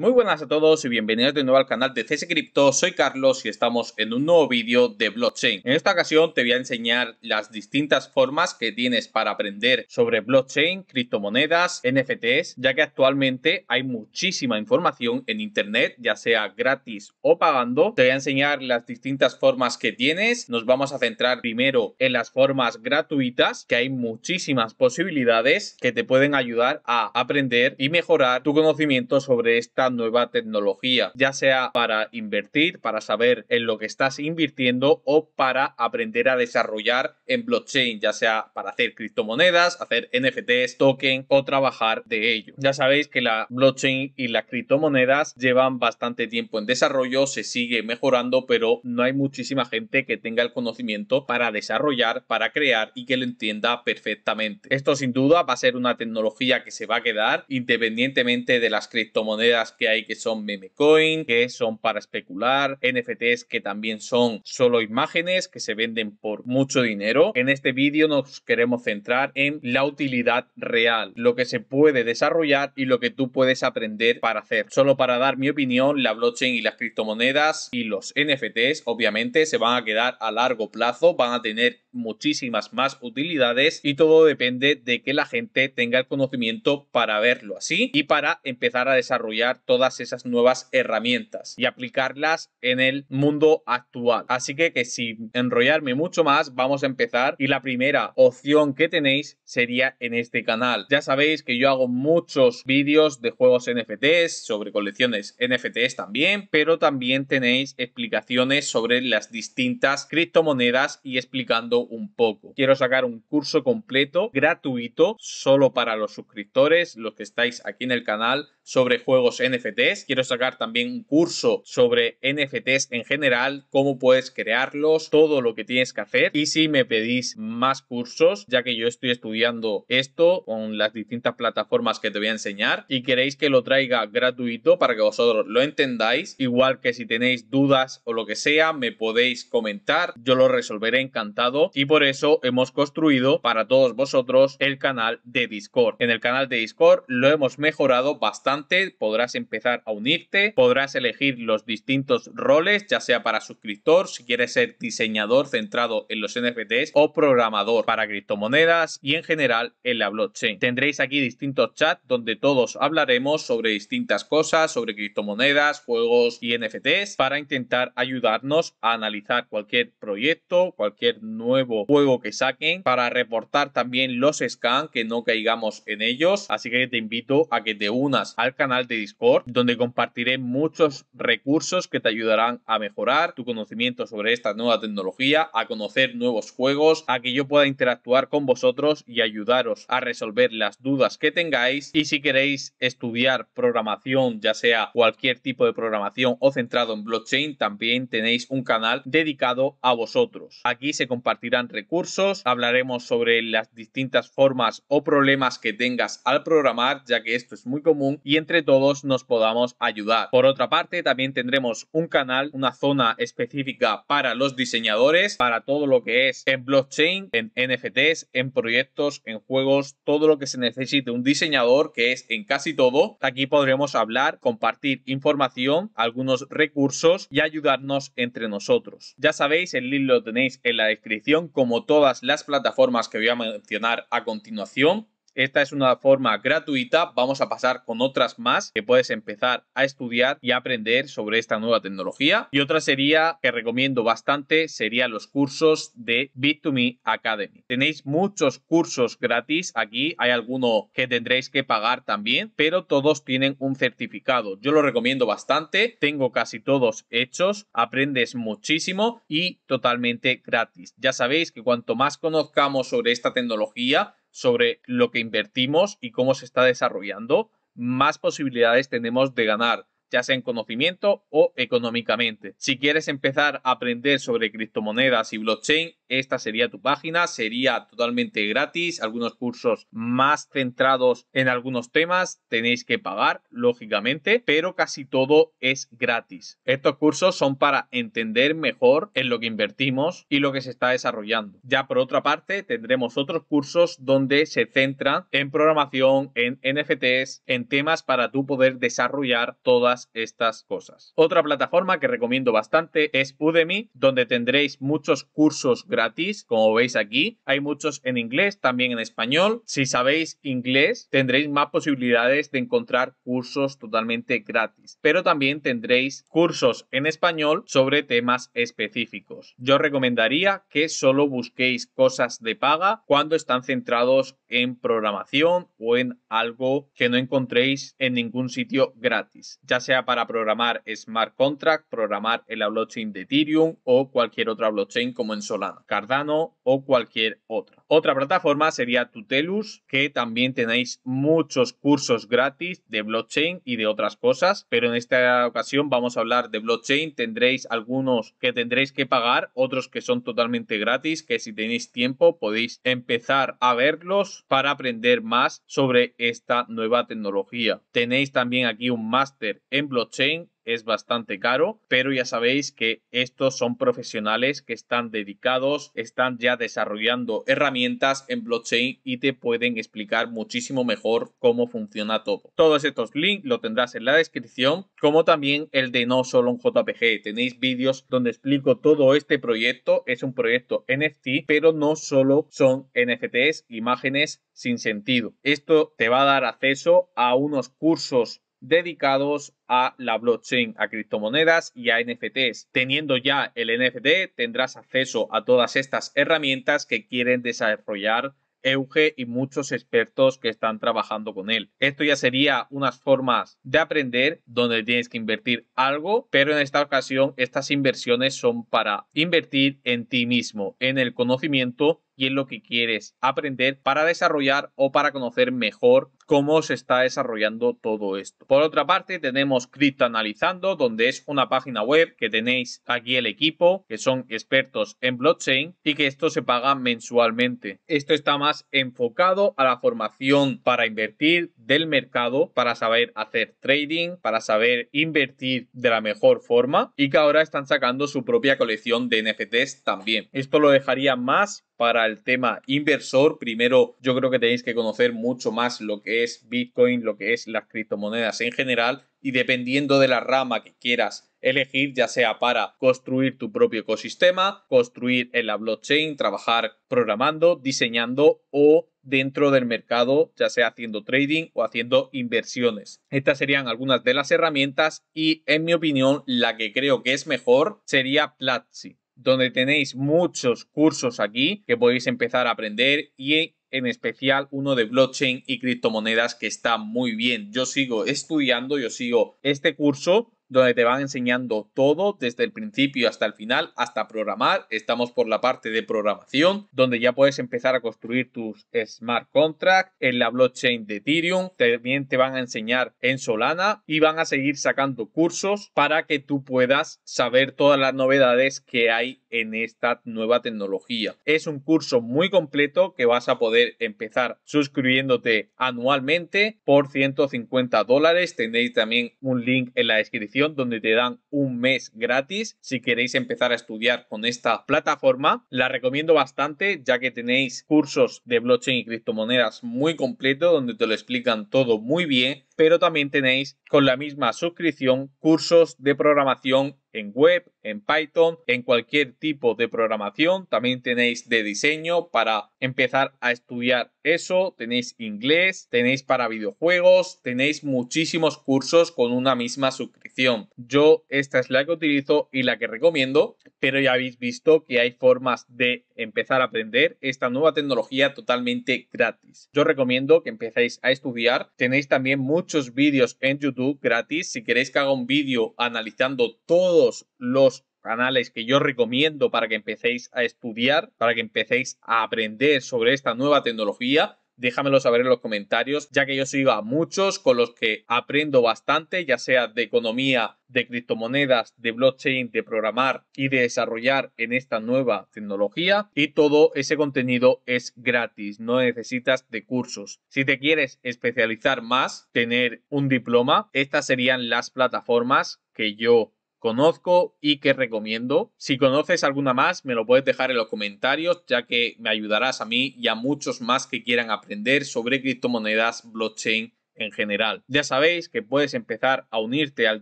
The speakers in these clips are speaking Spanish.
Muy buenas a todos y bienvenidos de nuevo al canal de CS Cripto. soy Carlos y estamos en un nuevo vídeo de blockchain. En esta ocasión te voy a enseñar las distintas formas que tienes para aprender sobre blockchain, criptomonedas, NFTs, ya que actualmente hay muchísima información en internet, ya sea gratis o pagando. Te voy a enseñar las distintas formas que tienes, nos vamos a centrar primero en las formas gratuitas, que hay muchísimas posibilidades que te pueden ayudar a aprender y mejorar tu conocimiento sobre esta nueva tecnología, ya sea para invertir, para saber en lo que estás invirtiendo o para aprender a desarrollar en blockchain, ya sea para hacer criptomonedas, hacer NFTs, token o trabajar de ello. Ya sabéis que la blockchain y las criptomonedas llevan bastante tiempo en desarrollo, se sigue mejorando, pero no hay muchísima gente que tenga el conocimiento para desarrollar, para crear y que lo entienda perfectamente. Esto sin duda va a ser una tecnología que se va a quedar independientemente de las criptomonedas que hay que son meme coin que son para especular, NFTs que también son solo imágenes que se venden por mucho dinero. En este vídeo nos queremos centrar en la utilidad real, lo que se puede desarrollar y lo que tú puedes aprender para hacer. Solo para dar mi opinión, la blockchain y las criptomonedas y los NFTs obviamente se van a quedar a largo plazo, van a tener muchísimas más utilidades y todo depende de que la gente tenga el conocimiento para verlo así y para empezar a desarrollar todas esas nuevas herramientas y aplicarlas en el mundo actual. Así que que sin enrollarme mucho más, vamos a empezar y la primera opción que tenéis sería en este canal. Ya sabéis que yo hago muchos vídeos de juegos NFTs, sobre colecciones NFTs también, pero también tenéis explicaciones sobre las distintas criptomonedas y explicando un poco. Quiero sacar un curso completo, gratuito, solo para los suscriptores, los que estáis aquí en el canal, sobre juegos NFTs. Quiero sacar también un curso sobre NFTs en general, cómo puedes crearlos, todo lo que tienes que hacer. Y si me pedís más cursos, ya que yo estoy estudiando esto con las distintas plataformas que te voy a enseñar y queréis que lo traiga gratuito para que vosotros lo entendáis, igual que si tenéis dudas o lo que sea, me podéis comentar, yo lo resolveré encantado y por eso hemos construido para todos vosotros el canal de Discord. En el canal de Discord lo hemos mejorado bastante, podrás empezar a unirte, podrás elegir los distintos roles, ya sea para suscriptor, si quieres ser diseñador centrado en los NFTs o programador para criptomonedas y en general en la blockchain. Tendréis aquí distintos chats donde todos hablaremos sobre distintas cosas, sobre criptomonedas, juegos y NFTs para intentar ayudarnos a analizar cualquier proyecto, cualquier nuevo juego que saquen, para reportar también los scans, que no caigamos en ellos. Así que te invito a que te unas al canal de Discord, donde compartiré muchos recursos que te ayudarán a mejorar tu conocimiento sobre esta nueva tecnología, a conocer nuevos juegos, a que yo pueda interactuar con vosotros y ayudaros a resolver las dudas que tengáis. Y si queréis estudiar programación, ya sea cualquier tipo de programación o centrado en blockchain, también tenéis un canal dedicado a vosotros. Aquí se compartirá recursos, hablaremos sobre las distintas formas o problemas que tengas al programar, ya que esto es muy común y entre todos nos podamos ayudar. Por otra parte, también tendremos un canal, una zona específica para los diseñadores, para todo lo que es en blockchain, en NFTs, en proyectos, en juegos, todo lo que se necesite un diseñador, que es en casi todo. Aquí podremos hablar, compartir información, algunos recursos y ayudarnos entre nosotros. Ya sabéis, el link lo tenéis en la descripción como todas las plataformas que voy a mencionar a continuación, esta es una forma gratuita. Vamos a pasar con otras más que puedes empezar a estudiar y aprender sobre esta nueva tecnología. Y otra sería que recomiendo bastante, serían los cursos de Bit2Me Academy. Tenéis muchos cursos gratis aquí. Hay alguno que tendréis que pagar también, pero todos tienen un certificado. Yo lo recomiendo bastante. Tengo casi todos hechos. Aprendes muchísimo y totalmente gratis. Ya sabéis que cuanto más conozcamos sobre esta tecnología, sobre lo que invertimos y cómo se está desarrollando, más posibilidades tenemos de ganar, ya sea en conocimiento o económicamente. Si quieres empezar a aprender sobre criptomonedas y blockchain, esta sería tu página, sería totalmente gratis, algunos cursos más centrados en algunos temas tenéis que pagar, lógicamente, pero casi todo es gratis. Estos cursos son para entender mejor en lo que invertimos y lo que se está desarrollando. Ya por otra parte, tendremos otros cursos donde se centran en programación, en NFTs, en temas para tú poder desarrollar todas estas cosas. Otra plataforma que recomiendo bastante es Udemy, donde tendréis muchos cursos gratuitos gratis, como veis aquí. Hay muchos en inglés, también en español. Si sabéis inglés, tendréis más posibilidades de encontrar cursos totalmente gratis, pero también tendréis cursos en español sobre temas específicos. Yo recomendaría que solo busquéis cosas de paga cuando están centrados en programación o en algo que no encontréis en ningún sitio gratis, ya sea para programar smart contract, programar el la blockchain de Ethereum o cualquier otra blockchain como en Solana. Cardano o cualquier otra. Otra plataforma sería Tutelus, que también tenéis muchos cursos gratis de blockchain y de otras cosas, pero en esta ocasión vamos a hablar de blockchain. Tendréis algunos que tendréis que pagar, otros que son totalmente gratis, que si tenéis tiempo podéis empezar a verlos para aprender más sobre esta nueva tecnología. Tenéis también aquí un máster en blockchain es bastante caro, pero ya sabéis que estos son profesionales que están dedicados, están ya desarrollando herramientas en blockchain y te pueden explicar muchísimo mejor cómo funciona todo. Todos estos links lo tendrás en la descripción, como también el de no solo un JPG. Tenéis vídeos donde explico todo este proyecto. Es un proyecto NFT, pero no solo son NFTs, imágenes sin sentido. Esto te va a dar acceso a unos cursos dedicados a la blockchain, a criptomonedas y a NFTs. Teniendo ya el NFT, tendrás acceso a todas estas herramientas que quieren desarrollar Euge y muchos expertos que están trabajando con él. Esto ya sería unas formas de aprender donde tienes que invertir algo, pero en esta ocasión estas inversiones son para invertir en ti mismo, en el conocimiento y en lo que quieres aprender para desarrollar o para conocer mejor cómo se está desarrollando todo esto. Por otra parte, tenemos Crypto Analizando, donde es una página web que tenéis aquí el equipo, que son expertos en blockchain y que esto se paga mensualmente. Esto está más enfocado a la formación para invertir del mercado, para saber hacer trading, para saber invertir de la mejor forma y que ahora están sacando su propia colección de NFTs también. Esto lo dejaría más para el tema inversor. Primero, yo creo que tenéis que conocer mucho más lo que es Bitcoin, lo que es las criptomonedas en general y dependiendo de la rama que quieras elegir, ya sea para construir tu propio ecosistema, construir en la blockchain, trabajar programando, diseñando o dentro del mercado, ya sea haciendo trading o haciendo inversiones. Estas serían algunas de las herramientas y en mi opinión la que creo que es mejor sería Platzi donde tenéis muchos cursos aquí que podéis empezar a aprender y en especial uno de blockchain y criptomonedas que está muy bien. Yo sigo estudiando, yo sigo este curso donde te van enseñando todo desde el principio hasta el final, hasta programar. Estamos por la parte de programación, donde ya puedes empezar a construir tus smart contracts en la blockchain de Ethereum. También te van a enseñar en Solana y van a seguir sacando cursos para que tú puedas saber todas las novedades que hay en esta nueva tecnología. Es un curso muy completo que vas a poder empezar suscribiéndote anualmente por 150 dólares. Tenéis también un link en la descripción donde te dan un mes gratis si queréis empezar a estudiar con esta plataforma. La recomiendo bastante ya que tenéis cursos de blockchain y criptomonedas muy completo donde te lo explican todo muy bien pero también tenéis con la misma suscripción cursos de programación en web, en Python, en cualquier tipo de programación. También tenéis de diseño para empezar a estudiar eso. Tenéis inglés, tenéis para videojuegos, tenéis muchísimos cursos con una misma suscripción. Yo esta es la que utilizo y la que recomiendo, pero ya habéis visto que hay formas de empezar a aprender esta nueva tecnología totalmente gratis. Yo recomiendo que empecéis a estudiar. Tenéis también muchos muchos vídeos en YouTube gratis. Si queréis que haga un vídeo analizando todos los canales que yo recomiendo para que empecéis a estudiar, para que empecéis a aprender sobre esta nueva tecnología, déjamelo saber en los comentarios, ya que yo sigo a muchos con los que aprendo bastante, ya sea de economía, de criptomonedas, de blockchain, de programar y de desarrollar en esta nueva tecnología. Y todo ese contenido es gratis, no necesitas de cursos. Si te quieres especializar más, tener un diploma, estas serían las plataformas que yo conozco y que recomiendo. Si conoces alguna más, me lo puedes dejar en los comentarios, ya que me ayudarás a mí y a muchos más que quieran aprender sobre criptomonedas, blockchain en general. Ya sabéis que puedes empezar a unirte al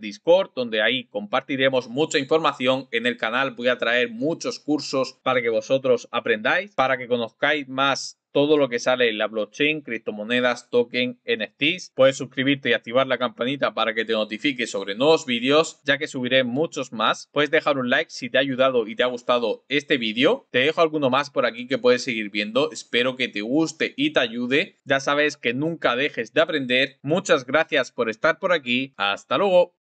Discord, donde ahí compartiremos mucha información. En el canal voy a traer muchos cursos para que vosotros aprendáis, para que conozcáis más todo lo que sale en la blockchain, criptomonedas, token, NFTs. Puedes suscribirte y activar la campanita para que te notifique sobre nuevos vídeos, ya que subiré muchos más. Puedes dejar un like si te ha ayudado y te ha gustado este vídeo. Te dejo alguno más por aquí que puedes seguir viendo. Espero que te guste y te ayude. Ya sabes que nunca dejes de aprender. Muchas gracias por estar por aquí. Hasta luego.